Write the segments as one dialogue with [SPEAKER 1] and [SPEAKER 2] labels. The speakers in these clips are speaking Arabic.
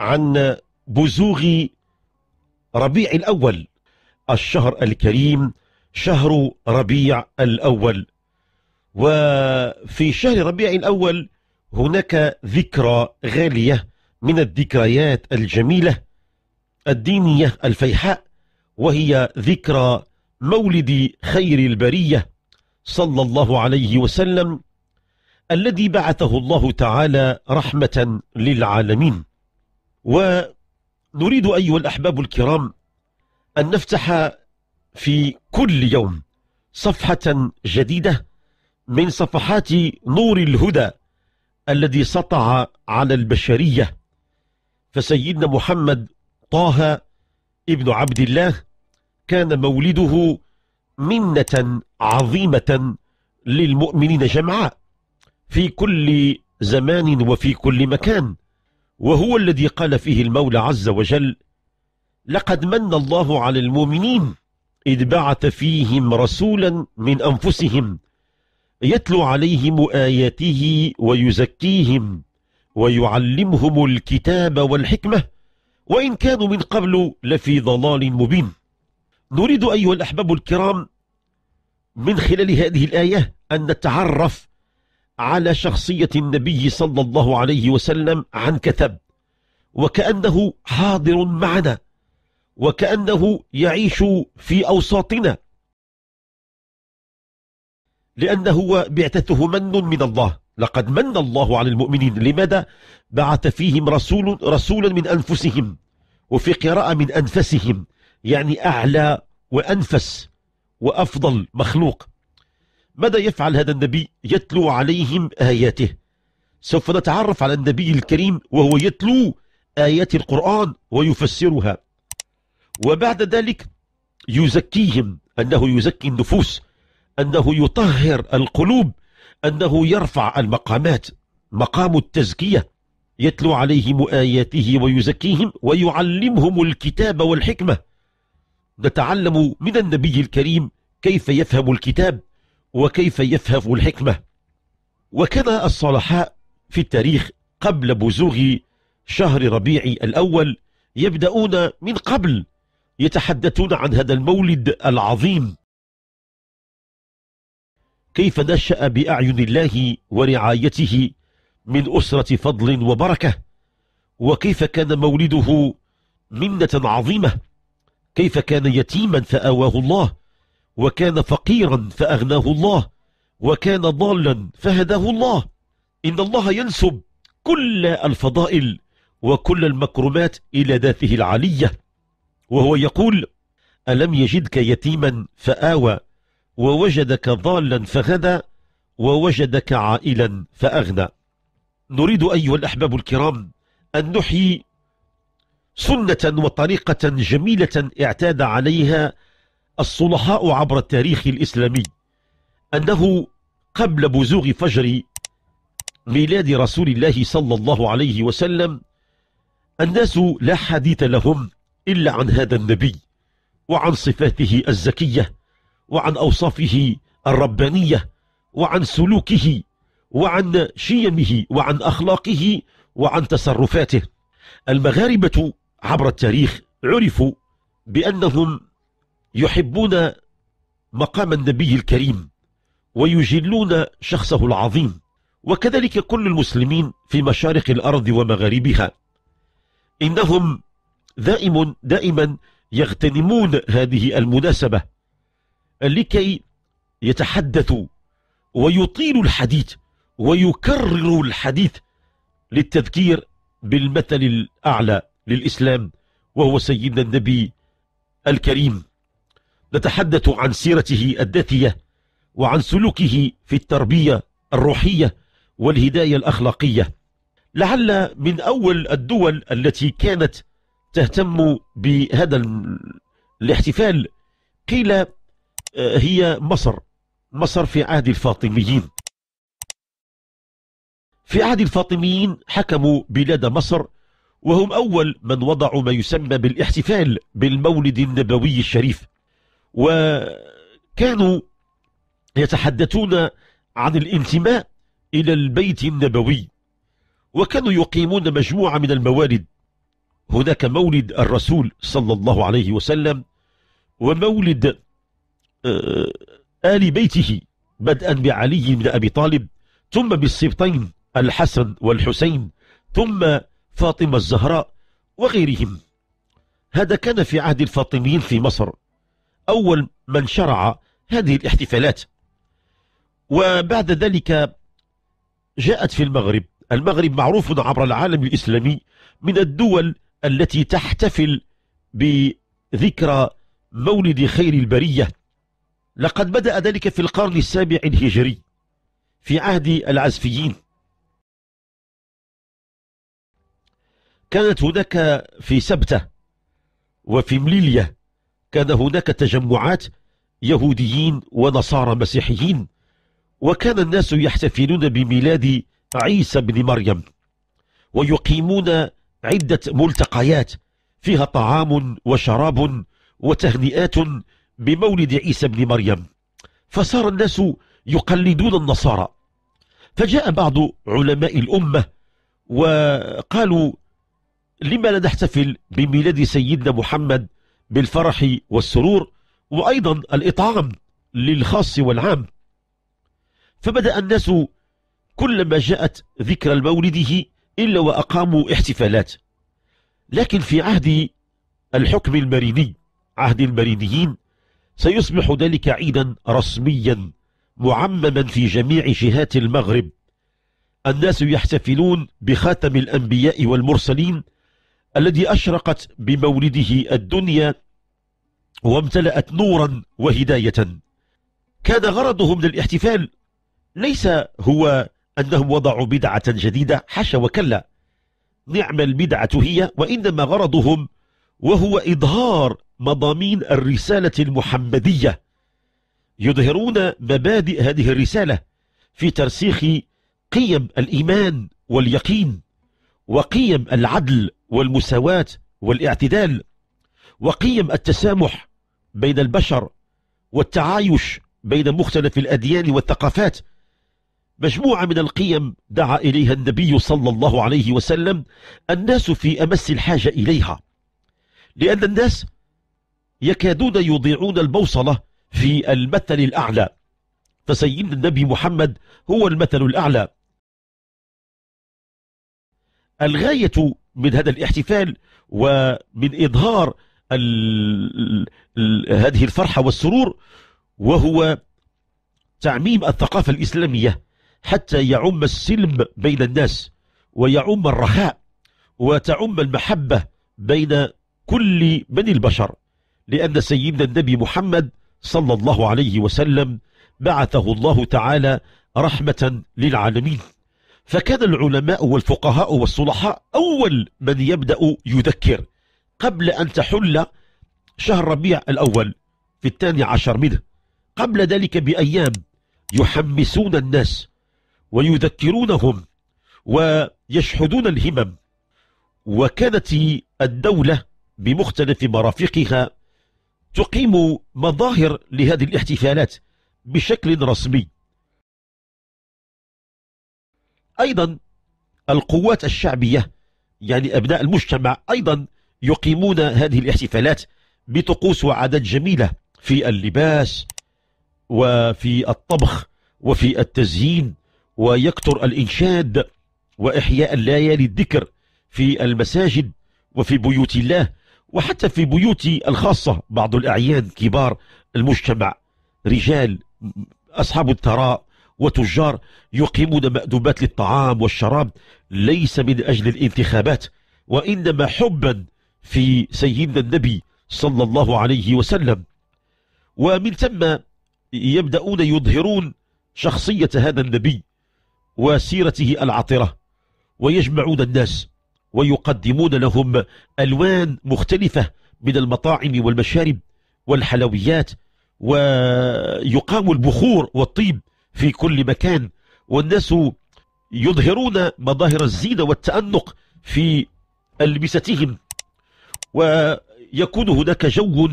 [SPEAKER 1] عن بزوغ ربيع الأول الشهر الكريم شهر ربيع الأول وفي شهر ربيع الأول هناك ذكرى غالية من الذكريات الجميلة الدينية الفيحاء وهي ذكرى مولد خير البرية صلى الله عليه وسلم الذي بعثه الله تعالى رحمة للعالمين ونريد أيها الأحباب الكرام أن نفتح في كل يوم صفحة جديدة من صفحات نور الهدى الذي سطع على البشرية فسيدنا محمد طه ابن عبد الله كان مولده منة عظيمة للمؤمنين جمعاء في كل زمان وفي كل مكان وهو الذي قال فيه المولى عز وجل لقد من الله على المؤمنين إذ بعث فيهم رسولا من أنفسهم يتلو عليهم آياته ويزكيهم ويعلمهم الكتاب والحكمة وإن كانوا من قبل لفي ضلال مبين نريد أيها الأحباب الكرام من خلال هذه الآية أن نتعرف على شخصية النبي صلى الله عليه وسلم عن كثب وكأنه حاضر معنا وكأنه يعيش في أوساطنا لأنه هو بعثته من من الله لقد من الله على المؤمنين لماذا بعث فيهم رسول رسولا من أنفسهم وفي قراءة من أنفسهم يعني أعلى وأنفس وأفضل مخلوق ماذا يفعل هذا النبي يتلو عليهم آياته سوف نتعرف على النبي الكريم وهو يتلو آيات القرآن ويفسرها وبعد ذلك يزكيهم أنه يزكي النفوس أنه يطهر القلوب أنه يرفع المقامات مقام التزكية يتلو عليهم آياته ويزكيهم ويعلمهم الكتاب والحكمة نتعلم من النبي الكريم كيف يفهم الكتاب وكيف يفهم الحكمة وكان الصلحاء في التاريخ قبل بزوغ شهر ربيع الأول يبدأون من قبل يتحدثون عن هذا المولد العظيم كيف نشأ بأعين الله ورعايته من أسرة فضل وبركة وكيف كان مولده منة عظيمة كيف كان يتيما فآواه الله وكان فقيرا فأغناه الله وكان ضالا فهداه الله إن الله ينسب كل الفضائل وكل المكرمات إلى ذاته العلية وهو يقول ألم يجدك يتيما فآوى ووجدك ضالا فغدا ووجدك عائلا فأغنى نريد أيها الأحباب الكرام أن نحيي سنة وطريقة جميلة اعتاد عليها الصلحاء عبر التاريخ الإسلامي أنه قبل بزوغ فجر ميلاد رسول الله صلى الله عليه وسلم الناس لا حديث لهم إلا عن هذا النبي وعن صفاته الزكية وعن أوصافه الربانية وعن سلوكه وعن شيمه وعن أخلاقه وعن تصرفاته المغاربة عبر التاريخ عرفوا بأنهم يحبون مقام النبي الكريم ويجلون شخصه العظيم وكذلك كل المسلمين في مشارق الأرض ومغاربها إنهم دائم دائما يغتنمون هذه المناسبة لكي يتحدثوا ويطيلوا الحديث ويكرروا الحديث للتذكير بالمثل الأعلى للإسلام وهو سيدنا النبي الكريم نتحدث عن سيرته الذاتية وعن سلوكه في التربية الروحية والهداية الأخلاقية لعل من أول الدول التي كانت تهتم بهذا الاحتفال قيل آه، هي مصر مصر في عهد الفاطميين في عهد الفاطميين حكموا بلاد مصر وهم أول من وضعوا ما يسمى بالاحتفال بالمولد النبوي الشريف وكانوا يتحدثون عن الانتماء إلى البيت النبوي وكانوا يقيمون مجموعة من الموالد هناك مولد الرسول صلى الله عليه وسلم ومولد آه، آل بيته بدءا بعلي بن أبي طالب ثم بالسبطين الحسن والحسين ثم فاطمة الزهراء وغيرهم هذا كان في عهد الفاطميين في مصر أول من شرع هذه الاحتفالات وبعد ذلك جاءت في المغرب المغرب معروف عبر العالم الإسلامي من الدول التي تحتفل بذكرى مولد خير البرية لقد بدأ ذلك في القرن السابع الهجري في عهد العزفيين كانت هناك في سبتة وفي مليلية كان هناك تجمعات يهوديين ونصارى مسيحيين وكان الناس يحتفلون بميلاد عيسى بن مريم ويقيمون عدة ملتقيات فيها طعام وشراب وتهنئات بمولد عيسى بن مريم فصار الناس يقلدون النصارى فجاء بعض علماء الأمة وقالوا لما لا نحتفل بميلاد سيدنا محمد بالفرح والسرور وأيضا الإطعام للخاص والعام فبدأ الناس كلما جاءت ذكرى المولده إلا وأقاموا احتفالات لكن في عهد الحكم المريني عهد المرينيين سيصبح ذلك عيدا رسميا معمما في جميع جهات المغرب الناس يحتفلون بخاتم الأنبياء والمرسلين الذي أشرقت بمولده الدنيا وامتلأت نورا وهداية كان غرضهم للاحتفال ليس هو أنهم وضعوا بدعة جديدة حاشا وكلا نعم البدعة هي وإنما غرضهم وهو إظهار مضامين الرسالة المحمدية يظهرون مبادئ هذه الرسالة في ترسيخ قيم الإيمان واليقين وقيم العدل والمساواة والاعتدال وقيم التسامح بين البشر والتعايش بين مختلف الأديان والثقافات مجموعة من القيم دعا إليها النبي صلى الله عليه وسلم الناس في أمس الحاجة إليها لأن الناس يكادون يضيعون البوصلة في المثل الأعلى فسيدنا النبي محمد هو المثل الأعلى الغاية من هذا الاحتفال ومن إظهار هذه الفرحة والسرور وهو تعميم الثقافة الإسلامية حتى يعم السلم بين الناس ويعم الرخاء وتعم المحبة بين كل بني البشر لأن سيدنا النبي محمد صلى الله عليه وسلم بعثه الله تعالى رحمة للعالمين فكان العلماء والفقهاء والصلحاء أول من يبدأ يذكر قبل أن تحل شهر ربيع الأول في الثاني عشر منه قبل ذلك بأيام يحمسون الناس ويذكرونهم ويشحذون الهمم وكانت الدولة بمختلف مرافقها تقيم مظاهر لهذه الاحتفالات بشكل رسمي أيضا القوات الشعبية يعني أبناء المجتمع أيضا يقيمون هذه الاحتفالات بطقوس وعادات جميلة في اللباس وفي الطبخ وفي التزيين ويكثر الإنشاد وإحياء الليالي الذكر في المساجد وفي بيوت الله وحتى في بيوت الخاصة بعض الأعيان كبار المجتمع رجال أصحاب الثراء وتجار يقيمون مأدوبات للطعام والشراب ليس من أجل الانتخابات وإنما حبا في سيدنا النبي صلى الله عليه وسلم ومن ثم يبدأون يظهرون شخصية هذا النبي وسيرته العطرة ويجمعون الناس ويقدمون لهم ألوان مختلفة من المطاعم والمشارب والحلويات ويقام البخور والطيب في كل مكان والناس يظهرون مظاهر الزينة والتأنق في ألبستهم ويكون هناك جو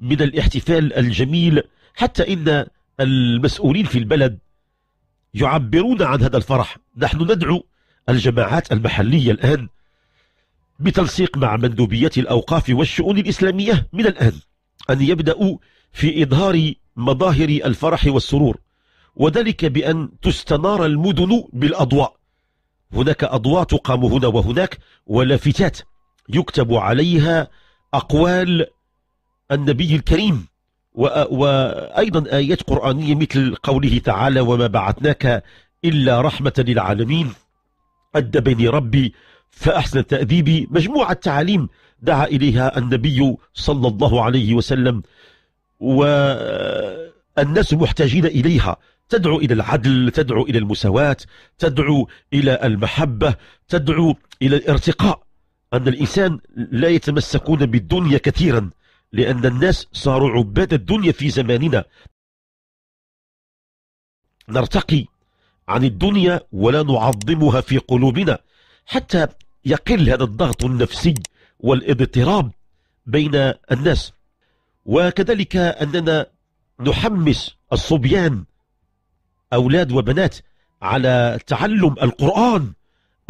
[SPEAKER 1] من الاحتفال الجميل حتى إن المسؤولين في البلد يعبرون عن هذا الفرح نحن ندعو الجماعات المحلية الآن بتنسيق مع مندوبية الأوقاف والشؤون الإسلامية من الآن أن يبدأوا في إظهار مظاهر الفرح والسرور وذلك بأن تستنار المدن بالأضواء هناك أضواء تقام هنا وهناك ولافتات يكتب عليها أقوال النبي الكريم وأيضا آيات قرآنية مثل قوله تعالى وما بعثناك إلا رحمة للعالمين أدبني ربي فأحسن تأديبي مجموعة تعاليم دعا إليها النبي صلى الله عليه وسلم والناس محتاجين إليها تدعو إلى العدل تدعو إلى المساواة تدعو إلى المحبة تدعو إلى الارتقاء أن الإنسان لا يتمسكون بالدنيا كثيرا لأن الناس صاروا عباد الدنيا في زماننا نرتقي عن الدنيا ولا نعظمها في قلوبنا حتى يقل هذا الضغط النفسي والاضطراب بين الناس وكذلك أننا نحمس الصبيان أولاد وبنات على تعلم القرآن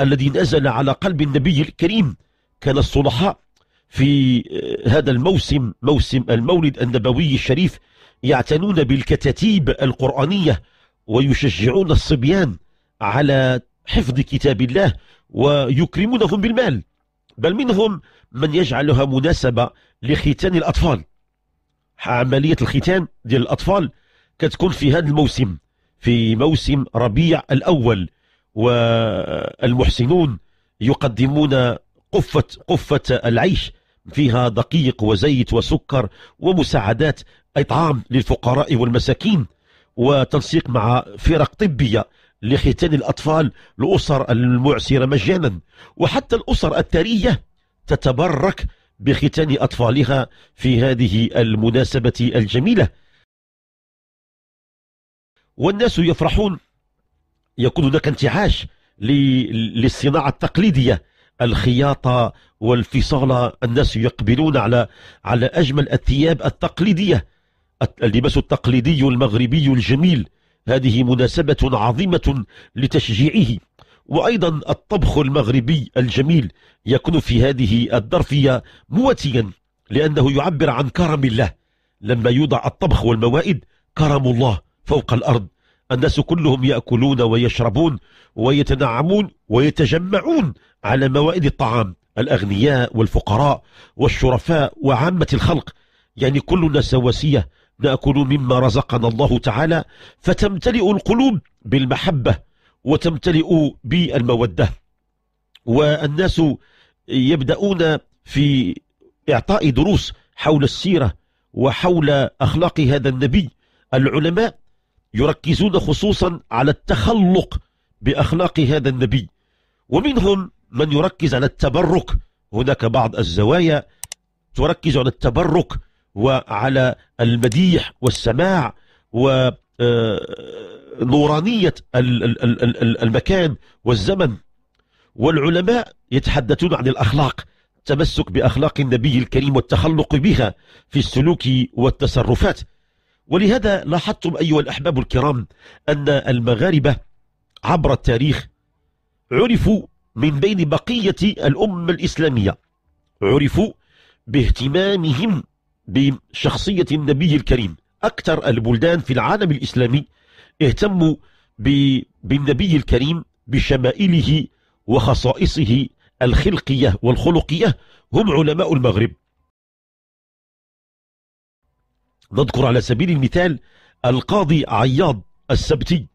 [SPEAKER 1] الذي نزل على قلب النبي الكريم كان الصلحاء في آه، هذا الموسم موسم المولد النبوي الشريف يعتنون بالكتاتيب القرآنية ويشجعون الصبيان على حفظ كتاب الله ويكرمونهم بالمال بل منهم من يجعلها مناسبة لختان الأطفال عملية الختان ديال الأطفال كتكون في هذا الموسم في موسم ربيع الأول والمحسنون يقدمون قفة, قفة العيش فيها دقيق وزيت وسكر ومساعدات إطعام للفقراء والمساكين وتنسيق مع فرق طبية لختان الأطفال الأسر المعسرة مجانا وحتى الأسر الثرية تتبرك بختان أطفالها في هذه المناسبة الجميلة والناس يفرحون يكون هناك انتعاش للصناعة التقليدية الخياطة والفصالة الناس يقبلون على على أجمل الثياب التقليدية اللباس التقليدي المغربي الجميل هذه مناسبة عظيمة لتشجيعه وأيضا الطبخ المغربي الجميل يكون في هذه الظرفية مواتيا لأنه يعبر عن كرم الله لما يوضع الطبخ والموائد كرم الله فوق الأرض الناس كلهم يأكلون ويشربون ويتنعمون ويتجمعون على موائد الطعام الأغنياء والفقراء والشرفاء وعامة الخلق يعني كلنا سواسية نأكل مما رزقنا الله تعالى فتمتلئ القلوب بالمحبة وتمتلئ بالمودة والناس يبدأون في إعطاء دروس حول السيرة وحول أخلاق هذا النبي العلماء يركزون خصوصا على التخلق بأخلاق هذا النبي ومنهم من يركز على التبرك هناك بعض الزوايا تركز على التبرك وعلى المديح والسماع و آه، نورانية المكان والزمن والعلماء يتحدثون عن الأخلاق التمسك بأخلاق النبي الكريم والتخلق بها في السلوك والتصرفات ولهذا لاحظتم أيها الأحباب الكرام أن المغاربة عبر التاريخ عرفوا من بين بقية الأمة الإسلامية عرفوا باهتمامهم بشخصية النبي الكريم أكثر البلدان في العالم الإسلامي اهتموا بالنبي الكريم بشمائله وخصائصه الخلقية والخلقية هم علماء المغرب نذكر على سبيل المثال القاضي عياض السبتي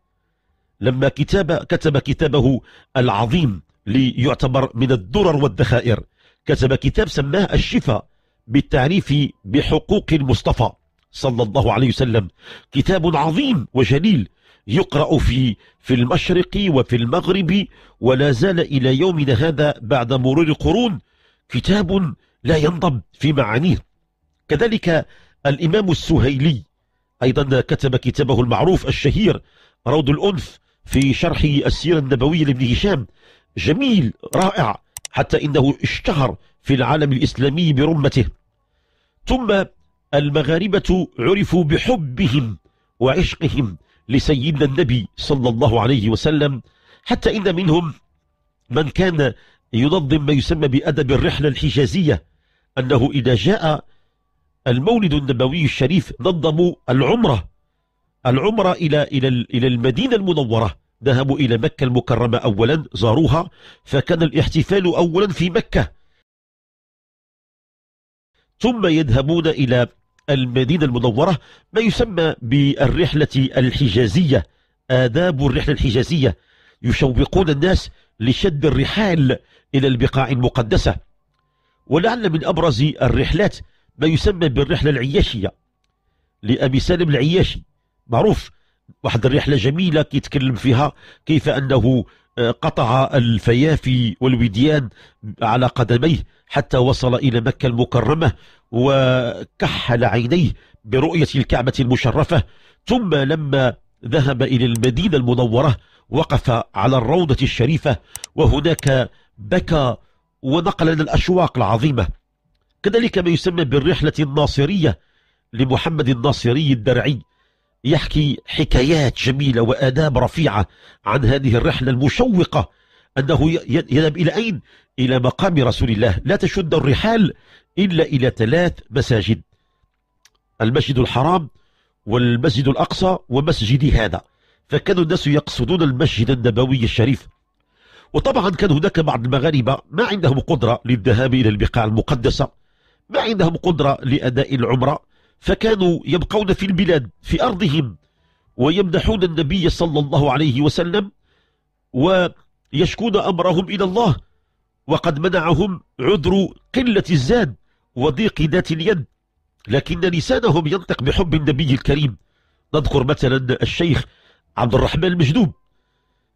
[SPEAKER 1] لما كتاب كتب كتابه العظيم ليعتبر من الدرر والذخائر كتب كتاب سماه الشفاء بالتعريف بحقوق المصطفى صلى الله عليه وسلم كتاب عظيم وجليل يقرأ في في المشرق وفي المغرب ولا زال إلى يومنا هذا بعد مرور قرون كتاب لا ينضب في معانيه كذلك الإمام السهيلي أيضا كتب كتابه المعروف الشهير روض الأنف في شرح السيرة النبوية لابن هشام جميل رائع حتى إنه اشتهر في العالم الإسلامي برمته ثم المغاربة عرفوا بحبهم وعشقهم لسيدنا النبي صلى الله عليه وسلم حتى إن منهم من كان ينظم ما يسمى بأدب الرحلة الحجازية أنه إذا جاء المولد النبوي الشريف نظموا العمرة العمرة إلى, إلى, إلى المدينة المنورة ذهبوا إلى مكة المكرمة أولا زاروها فكان الاحتفال أولا في مكة ثم يذهبون إلى المدينة المنورة ما يسمى بالرحلة الحجازية آداب الرحلة الحجازية يشوقون الناس لشد الرحال إلى البقاع المقدسة ولعل من أبرز الرحلات ما يسمى بالرحلة العياشية لأبي سالم العياشي معروف واحد الرحلة جميلة كيتكلم فيها كيف أنه آه، قطع الفيافي والوديان على قدميه حتى وصل إلى مكة المكرمة وكحل عينيه برؤية الكعبة المشرفة ثم لما ذهب إلى المدينة المنورة وقف على الروضة الشريفة وهناك بكى ونقل لنا الأشواق العظيمة كذلك ما يسمى بالرحلة الناصرية لمحمد الناصري الدرعي يحكي حكايات جميلة وآداب رفيعة عن هذه الرحلة المشوقة أنه يذهب إلى أين؟ إلى مقام رسول الله لا تشد الرحال إلا إلى ثلاث مساجد المسجد الحرام والمسجد الأقصى ومسجد هذا فكانوا الناس يقصدون المسجد النبوي الشريف وطبعا كان هناك بعض المغاربة ما عندهم قدرة للذهاب إلى البقاع المقدسة ما عندهم قدرة لأداء العمرة فكانوا يبقون في البلاد في أرضهم ويمدحون النبي صلى الله عليه وسلم ويشكون أمرهم إلى الله وقد منعهم عذر قلة الزاد وضيق ذات اليد لكن لسانهم ينطق بحب النبي الكريم نذكر مثلا الشيخ عبد الرحمن المجدوب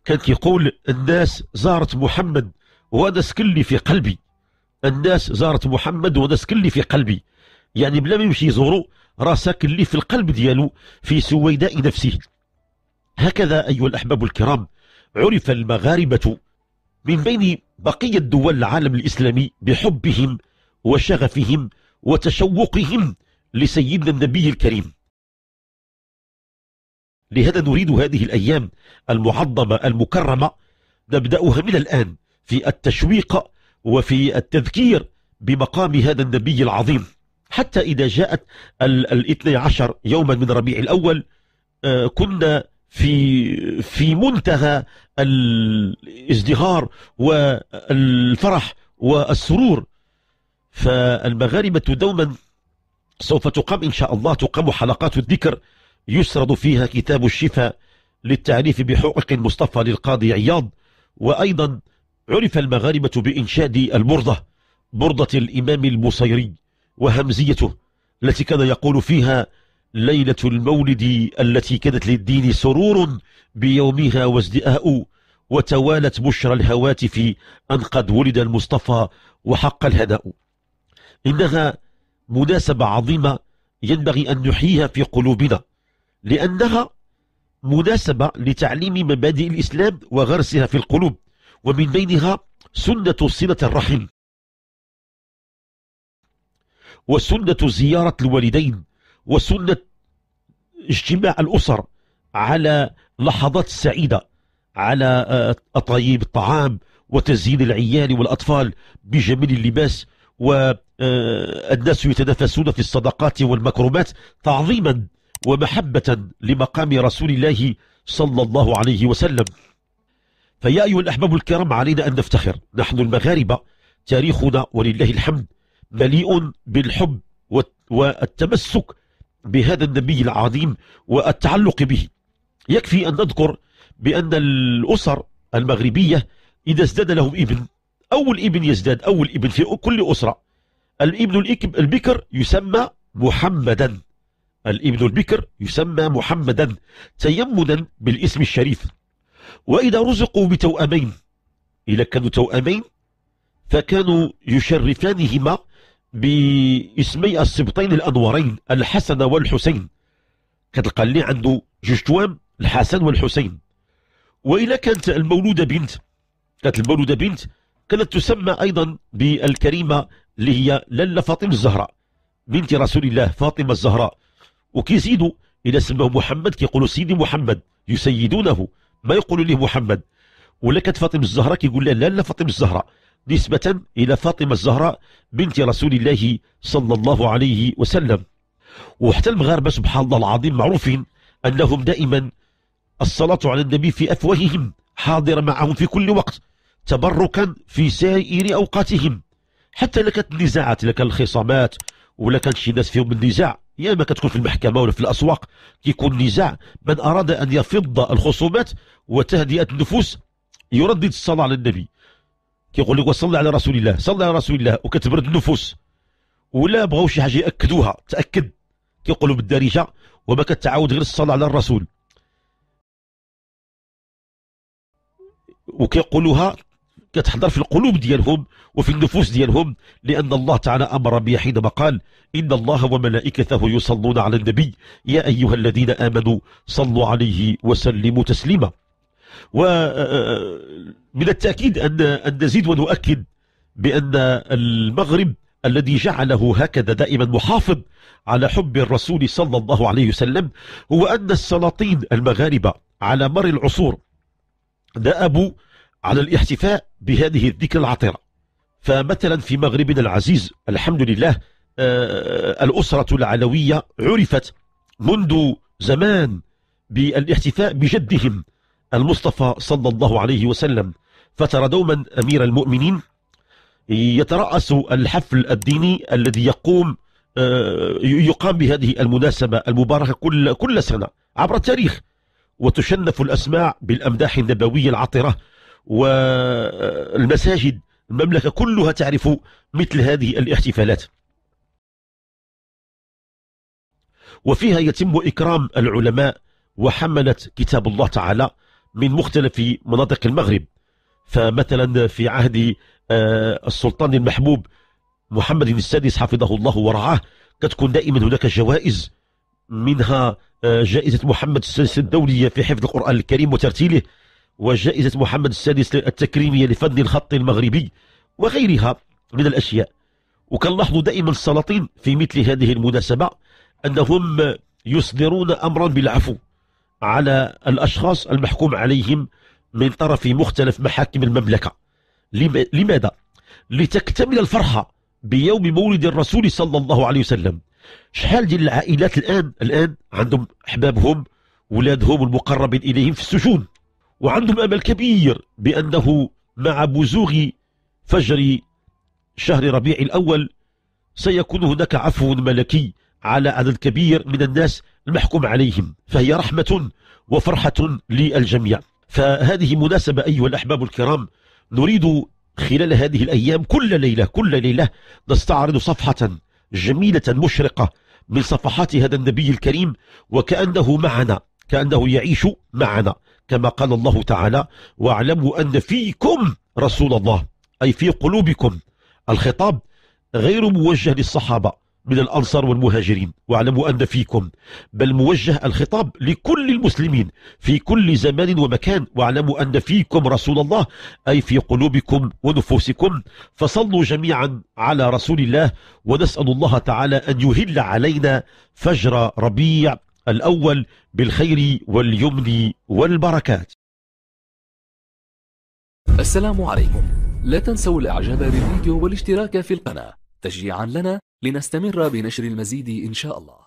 [SPEAKER 1] كان كيقول الناس زارت محمد وانا سكلي في قلبي الناس زارت محمد وناس كل في قلبي يعني بلا ما يمشي يزوروا راسك اللي في القلب ديالو في سويداء نفسه هكذا أيها الأحباب الكرام عرف المغاربة من بين بقية دول العالم الإسلامي بحبهم وشغفهم وتشوقهم لسيدنا النبي الكريم لهذا نريد هذه الأيام المعظمة المكرمة نبدأها من الآن في التشويق وفي التذكير بمقام هذا النبي العظيم حتى إذا جاءت الاثني عشر يوما من ربيع الأول آه، كنا في في منتهى الازدهار والفرح والسرور فالمغاربة دوما سوف تقام إن شاء الله تقام حلقات الذكر يسرد فيها كتاب الشفاء للتعريف بحقوق المصطفى للقاضي عياض وأيضا عرف المغاربة بإنشاد البردة بردة الإمام البصيري وهمزيته التي كان يقول فيها ليلة المولد التي كانت للدين سرور بيومها وازدئاء وتوالت بشرى الهواتف أن قد ولد المصطفى وحق الهداء إنها مناسبة عظيمة ينبغي أن نحييها في قلوبنا لأنها مناسبة لتعليم مبادئ الإسلام وغرسها في القلوب ومن بينها سنة صلة الرحم وسنة زيارة الوالدين وسنة اجتماع الأسر على لحظات سعيدة على آه، أطيب الطعام وتزيين العيال والأطفال بجميل اللباس والناس آه، يتنافسون في الصدقات والمكرمات تعظيما ومحبة لمقام رسول الله صلى الله عليه وسلم فيا أيها الأحباب الكرام علينا أن نفتخر نحن المغاربة تاريخنا ولله الحمد مليء بالحب والتمسك بهذا النبي العظيم والتعلق به يكفي أن نذكر بأن الأسر المغربية إذا ازداد لهم ابن أول ابن يزداد أول ابن في كل أسرة الابن البكر يسمى محمدا الابن البكر يسمى محمدا تيمنا بالاسم الشريف وإذا رزقوا بتوأمين إذا كانوا توأمين فكانوا يشرفانهما باسمي السبطين الأنورين الحسن والحسين كتلقى اللي عنده جوج توام الحسن والحسين وإذا كانت المولودة بنت كانت المولودة بنت كانت تسمى أيضا بالكريمة اللي هي لاله فاطمة الزهراء بنت رسول الله فاطمة الزهراء وكيزيدوا إلى سماه محمد كيقولوا سيدي محمد يسيدونه ما يقول له محمد ولا كانت فاطمه الزهراء كيقول لها لا لا فاطمه الزهراء نسبه الى فاطمه الزهراء بنت رسول الله صلى الله عليه وسلم وحتى المغاربه سبحان الله العظيم معروفين انهم دائما الصلاه على النبي في افواههم حاضره معهم في كل وقت تبركا في سائر اوقاتهم حتى لك النزاعات لك الخصامات ولا كان شي ناس فيهم النزاع يا يعني ما كتكون في المحكمه ولا في الاسواق كيكون نزاع من اراد ان يفض الخصومات وتهدئه النفوس يردد الصلاه على النبي كيقول لك وصلى على رسول الله صلى على رسول الله وكتبرد النفوس ولا بغاو شي حاجه ياكدوها تاكد كيقولوا بالدارجه وما كتعاود غير الصلاه على الرسول وكيقولوها كتحضر في القلوب ديالهم وفي النفوس ديالهم لأن الله تعالى أمر بها حينما قال إن الله وملائكته يصلون على النبي يا أيها الذين آمنوا صلوا عليه وسلموا تسليما ومن آه، آه، التأكيد أن نزيد ونؤكد بأن المغرب الذي جعله هكذا دائما محافظ على حب الرسول صلى الله عليه وسلم هو أن السلاطين المغاربة على مر العصور دأبوا على الاحتفاء بهذه الذكرى العطرة فمثلا في مغربنا العزيز الحمد لله آه، الأسرة العلوية عرفت منذ زمان بالاحتفاء بجدهم المصطفى صلى الله عليه وسلم فترى دوما أمير المؤمنين يترأس الحفل الديني الذي يقوم آه، يقام بهذه المناسبة المباركة كل كل سنة عبر التاريخ وتشنف الأسماع بالأمداح النبوية العطرة والمساجد المملكة كلها تعرف مثل هذه الاحتفالات وفيها يتم إكرام العلماء وحملة كتاب الله تعالى من مختلف مناطق المغرب فمثلا في عهد آه، السلطان المحبوب محمد السادس حفظه الله ورعاه كتكون دائما هناك جوائز منها آه، جائزة محمد السادس الدولية في حفظ القرآن الكريم وترتيله وجائزة محمد السادس التكريمية لفن الخط المغربي وغيرها من الأشياء وكنلاحظ دائما السلاطين في مثل هذه المناسبة أنهم يصدرون أمرا بالعفو على الأشخاص المحكوم عليهم من طرف مختلف محاكم المملكة لماذا؟ لتكتمل الفرحة بيوم مولد الرسول صلى الله عليه وسلم شحال ديال العائلات الآن الآن عندهم أحبابهم ولادهم المقربين إليهم في السجون وعندهم أمل كبير بأنه مع بزوغ فجر شهر ربيع الأول سيكون هناك عفو ملكي على عدد كبير من الناس المحكوم عليهم فهي رحمة وفرحة للجميع فهذه مناسبة أيها الأحباب الكرام نريد خلال هذه الأيام كل ليلة كل ليلة نستعرض صفحة جميلة مشرقة من صفحات هذا النبي الكريم وكأنه معنا كأنه يعيش معنا كما قال الله تعالى واعلموا أن فيكم رسول الله أي في قلوبكم الخطاب غير موجه للصحابة من الأنصار والمهاجرين واعلموا أن فيكم بل موجه الخطاب لكل المسلمين في كل زمان ومكان واعلموا أن فيكم رسول الله أي في قلوبكم ونفوسكم فصلوا جميعا على رسول الله ونسأل الله تعالى أن يهل علينا فجر ربيع الأول بالخير واليمن والبركات السلام عليكم لا تنسوا الإعجاب بالفيديو والاشتراك في القناة تشجيعا لنا لنستمر بنشر المزيد إن شاء الله